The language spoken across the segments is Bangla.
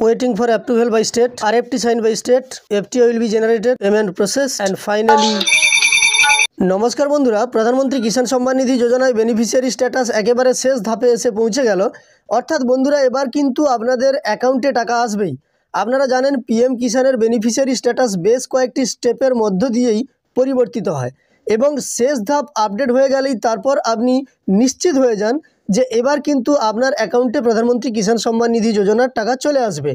waiting for approval by state R FT sign by state FT will be generated payment process and finally নমস্কার বন্ধুরা প্রধানমন্ত্রী কিষাণ সম্মান নিধি যোজনায় বেনিফিশিয়ারি স্ট্যাটাস একেবারে শেষ ধাপে এসে পৌঁছে গেল অর্থাৎ বন্ধুরা এবার কিন্তু আপনাদের অ্যাকাউন্টে টাকা আসবেই আপনারা জানেন পিএম কিষাণের বেনিফিশিয়ারি স্ট্যাটাস বেশ কয়েকটি স্টেপের মধ্য দিয়েই পরিবর্তিত হয় এবং শেষ ধাপ আপডেট হয়ে গেলেই তারপর আপনি নিশ্চিত হয়ে যান যে এবার কিন্তু আপনার অ্যাকাউন্টে প্রধানমন্ত্রী কিষাণ সম্মান নিধি যোজনার টাকা চলে আসবে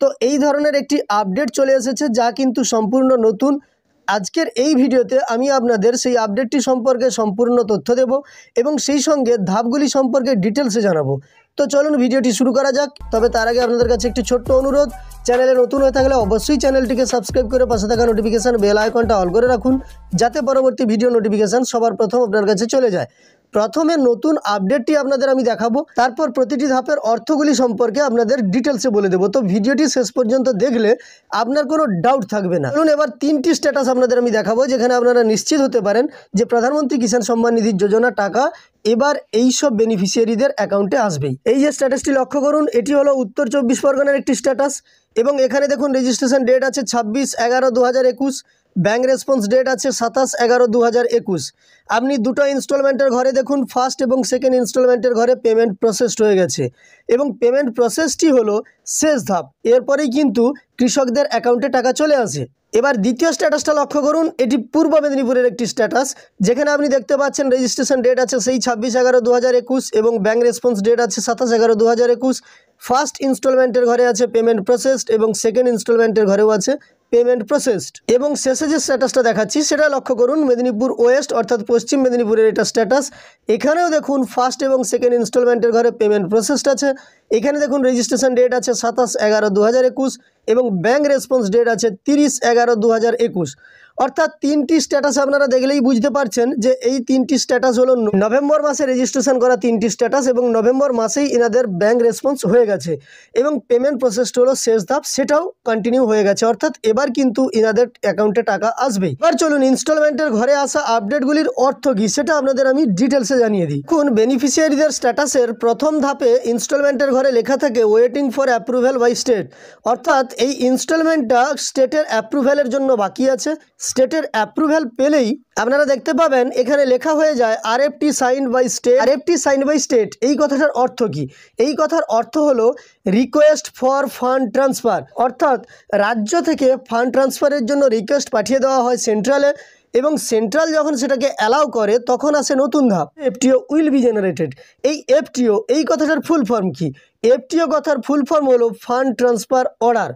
তো এই ধরনের একটি আপডেট চলে এসেছে যা কিন্তু সম্পূর্ণ নতুন আজকের এই ভিডিওতে আমি আপনাদের সেই আপডেটটি সম্পর্কে সম্পূর্ণ তথ্য দেব এবং সেই সঙ্গে ধাপগুলি সম্পর্কে ডিটেলসে জানাবো তো চলুন ভিডিওটি শুরু করা যাক তবে তার আগে আপনাদের কাছে একটি ছোট্ট অনুরোধ চ্যানেলে নতুন হয়ে থাকলে অবশ্যই চ্যানেলটিকে সাবস্ক্রাইব করে পাশে থাকা নোটিফিকেশান বেল আইকনটা অল করে রাখুন যাতে পরবর্তী ভিডিও নোটিফিকেশান সবার প্রথম আপনার কাছে চলে যায় প্রথমে নতুন আপডেটটি আপনাদের আমি দেখাবো তারপর প্রতিটি ধাপের অর্থগুলি সম্পর্কে আপনাদের ডিটেলসে বলে দেবো তো ভিডিওটি শেষ পর্যন্ত দেখলে আপনার কোনো ডাউট থাকবে না চলুন এবার তিনটি স্ট্যাটাস আপনাদের আমি দেখাবো যেখানে আপনারা নিশ্চিত হতে পারেন যে প্রধানমন্ত্রী কিষাণ সম্মান নিধির যোজনা টাকা এবার এই সব বেনিফিশিয়ারিদের অ্যাকাউন্টে আসবেই এই যে স্ট্যাটাসটি লক্ষ্য করুন এটি হলো উত্তর চব্বিশ পরগনার একটি স্ট্যাটাস এবং এখানে দেখুন রেজিস্ট্রেশন ডেট আছে ছাব্বিশ এগারো দু ব্যাঙ্ক রেসপন্স ডেট আছে সাতাশ এগারো দু আপনি দুটো ইনস্টলমেন্টের ঘরে দেখুন ফার্স্ট এবং সেকেন্ড ইনস্টলমেন্টের ঘরে পেমেন্ট প্রসেসড হয়ে গেছে এবং পেমেন্ট প্রসেসটি হলো শেষ ধাপ এরপরেই কিন্তু কৃষকদের অ্যাকাউন্টে টাকা চলে আসে এবার দ্বিতীয় স্ট্যাটাসটা লক্ষ্য করুন এটি পূর্ব মেদিনীপুরের একটি স্ট্যাটাস যেখানে আপনি দেখতে পাচ্ছেন রেজিস্ট্রেশন ডেট আছে সেই ছাব্বিশ এগারো দু এবং ব্যাঙ্ক রেসপন্স ডেট আছে সাতাশ এগারো দু ফার্স্ট ইনস্টলমেন্টের ঘরে আছে পেমেন্ট প্রসেসড এবং সেকেন্ড ইনস্টলমেন্টের ঘরেও আছে পেমেন্ট প্রসেসড এবং শেষে যে স্ট্যাটাসটা দেখাচ্ছি সেটা লক্ষ্য করুন মেদিনীপুর ওয়েস্ট অর্থাৎ পশ্চিম মেদিনীপুরের এটা স্ট্যাটাস এখানেও দেখুন ফার্স্ট এবং সেকেন্ড ইনস্টলমেন্টের ঘরে পেমেন্ট প্রসেসড আছে এখানে দেখুন রেজিস্ট্রেশন ডেট আছে সাতাশ এগারো দু এবং ব্যাঙ্ক রেসপন্স ডেট আছে তিরিশ এগারো দু অর্থাৎ তিনটি স্ট্যাটাস আপনারা দেখলেই বুঝতে পারছেন যে এই তিনটি স্ট্যাটাস হলো নভেম্বর মাসে রেজিস্ট্রেশন করা তিনটি স্ট্যাটাস এবং নভেম্বর মাসেই এনাদের ব্যাঙ্ক রেসপন্স হয়ে গেছে এবং পেমেন্ট প্রসেসটা হলো শেষ ধাপ সেটাও কন্টিনিউ হয়ে গেছে অর্থাৎ এবার কিন্তু এনাদের অ্যাকাউন্টে টাকা আসবে এবার চলুন ইনস্টলমেন্টের ঘরে আসা আপডেটগুলির অর্থ কী সেটা আপনাদের আমি ডিটেলসে জানিয়ে দিই এখন বেনিফিশিয়ারিদের স্ট্যাটাসের প্রথম ধাপে ইনস্টলমেন্টের ঘরে লেখা থাকে waiting for approval by state অর্থাৎ এই ইনস্টলমেন্টটা স্টেটের অ্যাপ্রুভেলের জন্য বাকি আছে স্টেটের অ্যাপ্রুভেল পেলেই আপনারা দেখতে পাবেন এখানে লেখা হয়ে যায় R F T sign by state R F T sign by state এই কথাটার অর্থ কি এই কথার অর্থ হলো রিকোয়েস্ট ফর ফান্ড ট্রান্সফার অর্থাৎ রাজ্য থেকে ফান্ড ট্রান্সফারের জন্য রিকোয়েস্ট পাঠিয়ে দেওয়া হয় সেন্ট্রালে এবং সেন্ট্রাল যখন সেটাকে অ্যালাউ করে তখন আসে নতুন ধাপ এফটিও উইল বি জেনারেটেড এই এফটিও এই কথাটার ফুল ফর্ম কি এফটিও কথার ফুল ফর্ম হলো ফান্ড ট্রান্সফার অর্ডার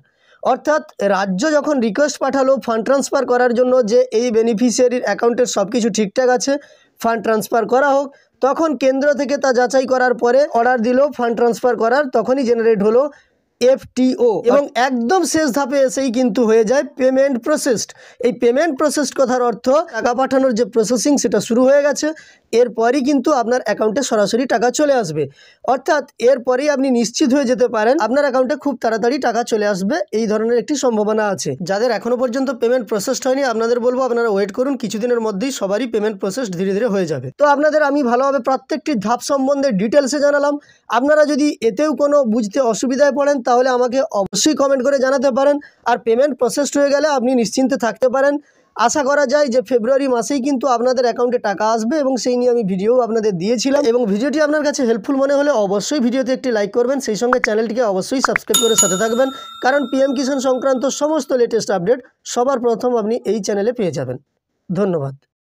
অর্থাৎ রাজ্য যখন রিকোয়েস্ট পাঠালো ফান্ড ট্রান্সফার করার জন্য যে এই বেনিফিশিয়ারির অ্যাকাউন্টের সব কিছু ঠিকঠাক আছে ফান্ড ট্রান্সফার করা হোক তখন কেন্দ্র থেকে তা যাচাই করার পরে অর্ডার দিল ফান্ড ট্রান্সফার করার তখনই জেনারেট হলো এফটিও এবং একদম শেষ ধাপে এসেই কিন্তু হয়ে যায় পেমেন্ট প্রসেসড এই পেমেন্ট প্রসেসড কথার অর্থ টাকা পাঠানোর যে প্রসেসিং সেটা শুরু হয়ে গেছে এরপরই কিন্তু আপনার অ্যাকাউন্টে সরাসরি টাকা চলে আসবে অর্থাৎ এরপরেই আপনি নিশ্চিত হয়ে যেতে পারেন আপনার অ্যাকাউন্টে খুব তাড়াতাড়ি টাকা চলে আসবে এই ধরনের একটি সম্ভাবনা আছে যাদের এখনও পর্যন্ত পেমেন্ট প্রসেসড হয়নি আপনাদের বলবো আপনারা ওয়েট করুন কিছুদিনের মধ্যেই সবারই পেমেন্ট প্রসেস ধীরে ধীরে হয়ে যাবে তো আপনাদের আমি ভালোভাবে প্রত্যেকটি ধাপ সম্বন্ধে ডিটেলসে জানালাম আপনারা যদি এতেও কোনো বুঝতে অসুবিধায় পড়েন তা তাহলে আমাকে অবশ্যই কমেন্ট করে জানাতে পারেন আর পেমেন্ট প্রসেসড হয়ে গেলে আপনি নিশ্চিন্তে থাকতে পারেন আশা করা যায় যে ফেব্রুয়ারি মাসেই কিন্তু আপনাদের অ্যাকাউন্টে টাকা আসবে এবং সেই নিয়ে আমি ভিডিও আপনাদের দিয়েছিলাম এবং ভিডিওটি আপনার কাছে হেল্পফুল মনে হলে অবশ্যই ভিডিওতে একটি লাইক করবেন সেই সঙ্গে চ্যানেলটিকে অবশ্যই সাবস্ক্রাইব করে সাথে থাকবেন কারণ পিএম কিষাণ সংক্রান্ত সমস্ত লেটেস্ট আপডেট সবার প্রথম আপনি এই চ্যানেলে পেয়ে যাবেন ধন্যবাদ